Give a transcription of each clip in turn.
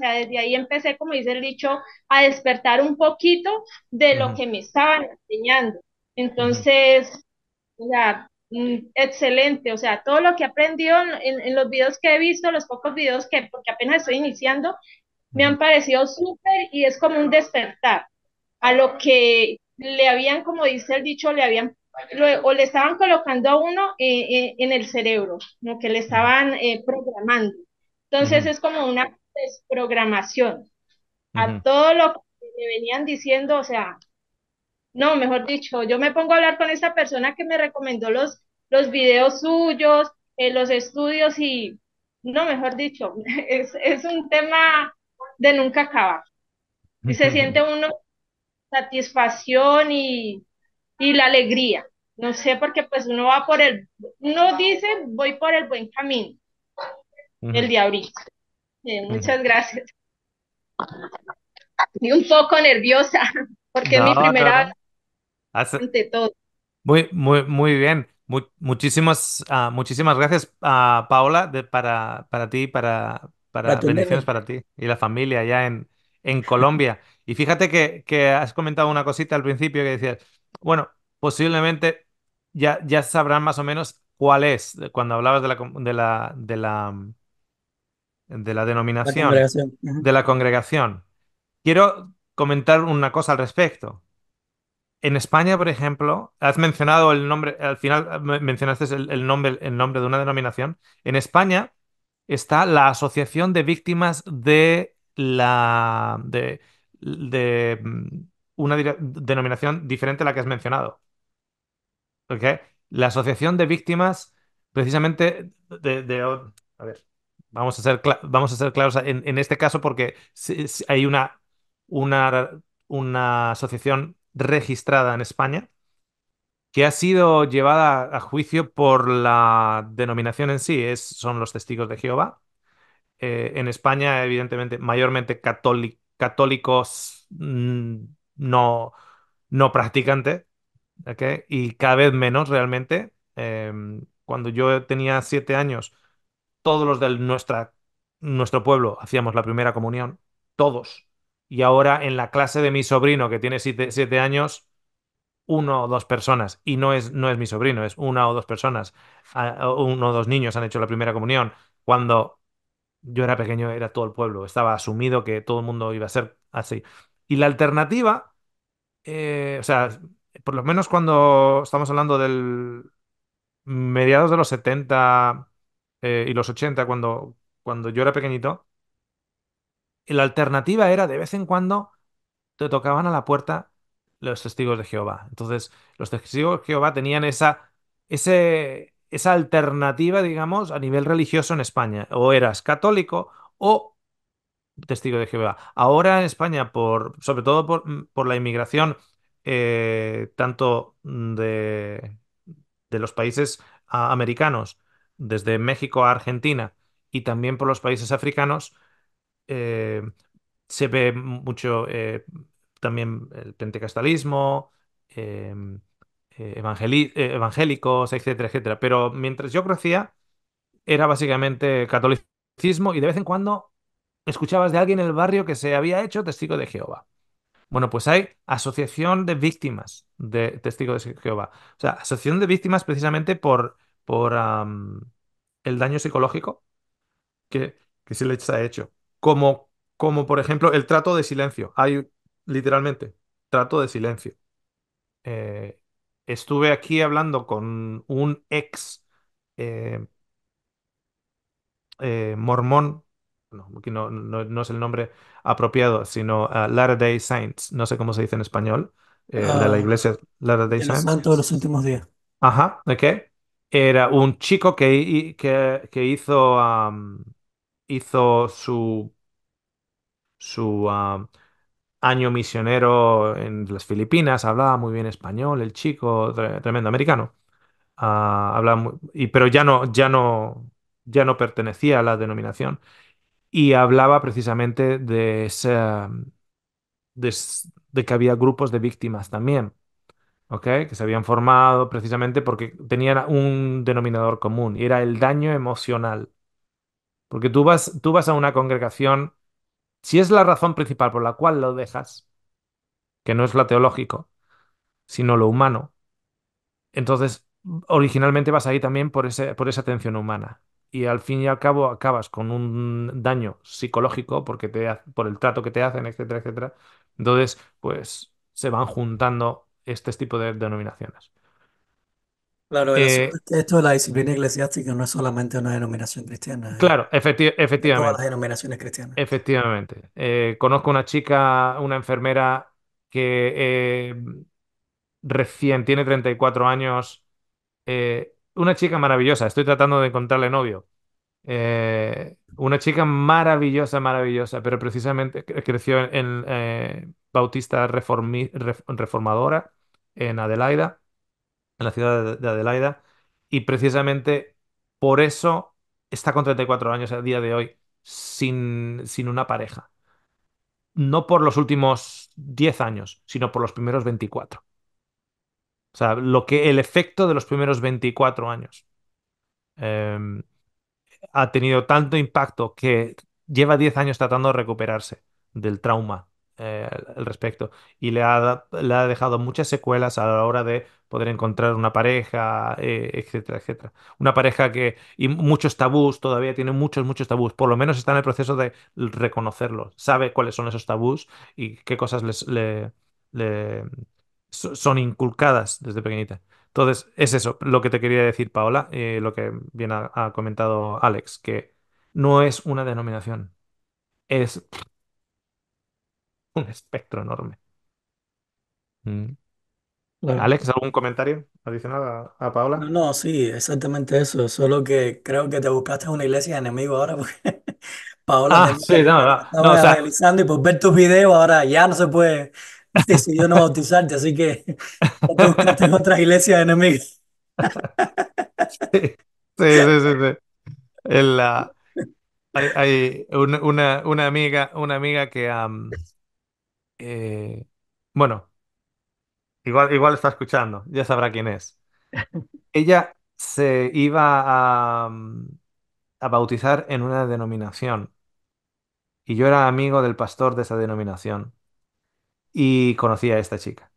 sea, desde ahí empecé, como dice el dicho, a despertar un poquito de lo que me estaban enseñando. Entonces, o sea, mm, excelente, o sea, todo lo que he aprendido en, en, los videos que he visto, los pocos videos que, porque apenas estoy iniciando, me han parecido súper y es como un despertar a lo que le habían, como dice el dicho, le habían, o le estaban colocando a uno en el cerebro, lo que le estaban eh, programando. Entonces es como una desprogramación. A todo lo que me venían diciendo, o sea, no, mejor dicho, yo me pongo a hablar con esa persona que me recomendó los, los videos suyos, eh, los estudios y, no, mejor dicho, es, un tema de nunca acabar. Y se siente uno satisfacción y, la alegría. No sé, porque pues uno va por el, uno dice, voy por el buen camino, el día ahorita muchas gracias. Y un poco nerviosa, porque es mi primera vez todo. Muy, muy, muy bien. muchísimas, ah, muchísimas gracias, ah, Paola, de, para, para ti, para, para, bendiciones para ti y la familia allá en, en Colombia. Y fíjate que, has comentado una cosita al principio que decías, bueno, posiblemente ya, ya sabrán más o menos cuál es, cuando hablabas de la, de la de la denominación, de la congregación. Quiero comentar una cosa al respecto. En España, por ejemplo, has mencionado el nombre, al final mencionaste el, nombre, el nombre de una denominación. En España está la Asociación de Víctimas de la de, mm, una denominación diferente a la que has mencionado. ¿Ok? La Asociación de Víctimas, precisamente de, de a ver, Vamos a ser, vamos a claros en, este caso porque hay una, una, una asociación registrada en España que ha sido llevada a juicio por la denominación en sí, es, son los testigos de Jehová. Eh, en España, evidentemente, mayormente católicos mm, no, no practicantes, y cada vez menos realmente. Em, cuando yo tenía siete años, todos los de nuestra, nuestro pueblo hacíamos la primera comunión, todos. Y ahora en la clase de mi sobrino, que tiene siete, años, uno o dos personas, y no es, no es mi sobrino, es una o dos personas, ah, uno o dos niños han hecho la primera comunión. Cuando yo era pequeño era todo el pueblo, estaba asumido que todo el mundo iba a ser así. Y la alternativa, eh, o sea, por lo menos cuando estamos hablando del mediados de los 70, eh, y los 80, cuando, cuando yo era pequeñito, la alternativa era de vez en cuando te tocaban a la puerta los testigos de Jehová. Entonces, los testigos de Jehová tenían esa, esa alternativa, digamos, a nivel religioso en España. O eras católico o testigo de Jehová. Ahora en España, por, sobre todo por, mm, la inmigración, eh, tanto de, los países ah, americanos desde México a Argentina y también por los países africanos, eh, se ve mucho eh, también el pentecostalismo, em, eh, evangélicos, etcétera, etcétera. Pero mientras yo crecía, era básicamente catolicismo y de vez en cuando escuchabas de alguien en el barrio que se había hecho testigo de Jehová. Bueno, pues hay asociación de víctimas de testigos de Jehová. O sea, asociación de víctimas precisamente por por el daño psicológico que, que se les ha hecho. Como, como, por ejemplo, el trato de silencio. Hay literalmente trato de silencio. Eh, estuve aquí hablando con un ex eh, eh, mormón, no, no, es el nombre apropiado, sino ah, Latter-day Saints, no sé cómo se dice en español, de la ah. iglesia Latter-day Saints. Santo de los últimos días. Ajá, ¿de qué? Era un chico que, que, hizo, hizo su, su año misionero en las Filipinas, hablaba muy bien español, el chico, tremendo americano. Ah, y, pero ya no, ya no, ya no pertenecía a la denominación. Y hablaba precisamente de de que había grupos de víctimas también que se habían formado precisamente porque tenían un denominador común, y era el daño emocional. Porque tú vas, tú vas a una congregación, si es la razón principal por la cual lo dejas, que no es lo teológico, sino lo humano, entonces originalmente vas ahí también por, ese, por esa atención humana. Y al fin y al cabo acabas con un daño psicológico porque te, por el trato que te hacen, etcétera, etcétera. Entonces, pues se van juntando este tipo de denominaciones. Claro, eh, esto de la disciplina eclesiástica no es solamente una denominación cristiana. Claro, efectivamente. Todas las denominaciones cristianas. Efectivamente. Eh, conozco una chica, una enfermera que eh, recién tiene 34 años. una chica maravillosa, estoy tratando de encontrarle novio. una chica maravillosa, maravillosa, pero precisamente creció en, Bautista Reformadora en Adelaida, en la ciudad de Adelaida, y precisamente por eso está con 34 años a día de hoy sin, una pareja. No por los últimos 10 años, sino por los primeros 24. O sea, lo que el efecto de los primeros 24 años em, ha tenido tanto impacto que lleva 10 años tratando de recuperarse del trauma eh, al respecto. Y le ha, ha dejado muchas secuelas a la hora de poder encontrar una pareja, eh, etcétera, etcétera. Una pareja que... Y muchos tabús, todavía tiene muchos, muchos tabús. Por lo menos está en el proceso de reconocerlo. Sabe cuáles son esos tabús y qué cosas les, le, son inculcadas desde pequeñita. Entonces, es eso lo que te quería decir, Paola, eh, lo que bien ha comentado Alex, que no es una denominación. Es Un espectro enorme. Mm. Alex, ¿algún comentario adicional a, a no, Paola? no, sí, exactamente eso. Solo que creo que te buscaste una iglesia de enemigo ahora porque Paola Ah, sí, no, no, y por ver tus videos ahora ya no se puede, decidió no bautizarte, así que te buscaste otra iglesia de enemigos? sí, sí, sí, sí. Ah, hay una, una amiga, una amiga que, eh, bueno, igual, igual está escuchando, ya sabrá quién es. Ella se iba a, mm, a bautizar en una denominación y yo era amigo del pastor de esa denominación y conocí a esta chica.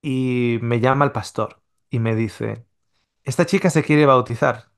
Y me llama el pastor y me dice, esta chica se quiere bautizar,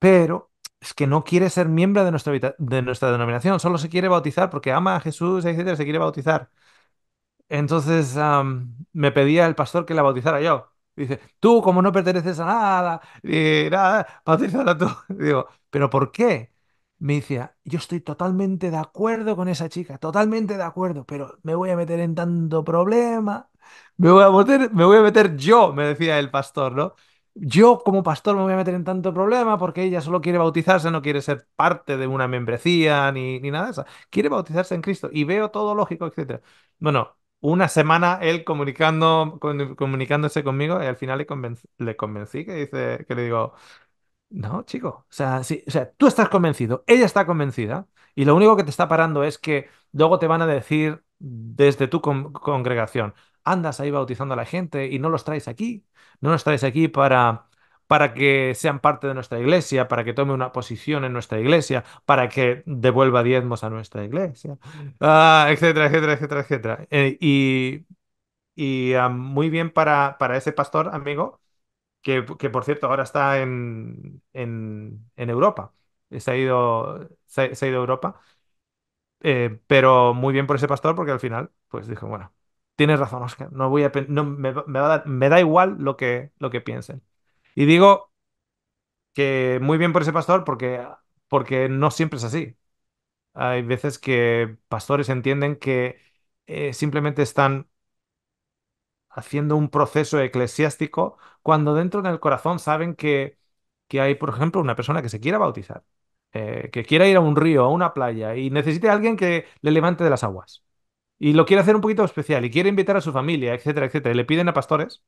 pero es que no quiere ser miembro de nuestra, de nuestra denominación, solo se quiere bautizar porque ama a Jesús, etcétera, se quiere bautizar. Entonces me pedía el pastor que la bautizara yo. Dice, tú como no perteneces a nada, eh, nada, bautízala tú. Digo, ¿pero por qué? Me decía, yo estoy totalmente de acuerdo con esa chica, totalmente de acuerdo, pero me voy a meter en tanto problema, me voy a meter, me voy a meter yo, me decía el pastor, ¿no? yo como pastor me voy a meter en tanto problema porque ella solo quiere bautizarse, no quiere ser parte de una membresía ni, ni nada de eso. Quiere bautizarse en Cristo y veo todo lógico, etc. Bueno, una semana él comunicando, comunicándose conmigo y al final le, convencí que, dice, que le digo, no, chico, o sea, sí, o sea, tú estás convencido, ella está convencida y lo único que te está parando es que luego te van a decir desde tu congregación, andas ahí bautizando a la gente y no los traes aquí, no los traes aquí para para que sean parte de nuestra iglesia, para que tome una posición en nuestra iglesia, para que devuelva diezmos a nuestra iglesia, ah, etcétera, etcétera, etcétera, etcétera. Eh, y, y muy bien para, para ese pastor amigo, que, por cierto ahora está en, Europa, se ha ido, se, ido a Europa, eh, pero muy bien por ese pastor porque al final, pues dijo, bueno, Tienes razón, Oscar. No voy a, me, da igual lo que, lo que piensen. Y digo que muy bien por ese pastor porque, porque no siempre es así. Hay veces que pastores entienden que eh, simplemente están haciendo un proceso eclesiástico cuando dentro del corazón saben que, hay, por ejemplo, una persona que se quiera bautizar, eh, que quiera ir a un río, a una playa y necesite a alguien que le levante de las aguas y lo quiere hacer un poquito especial y quiere invitar a su familia, etcétera, etcétera. Y le piden a pastores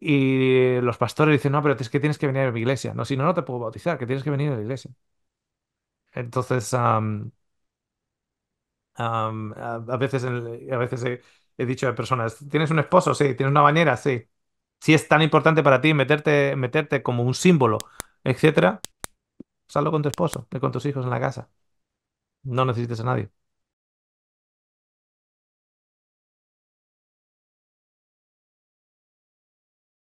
y los pastores dicen, no, pero es que tienes que venir a mi iglesia. No, si no, no te puedo bautizar, que tienes que venir a la iglesia. Entonces, a, veces, a veces he, dicho a personas, ¿tienes un esposo? Sí, ¿tienes una bañera? Sí. Si es tan importante para ti meterte, meterte como un símbolo, etcétera, salgo con tu esposo, con tus hijos en la casa. No necesites a nadie.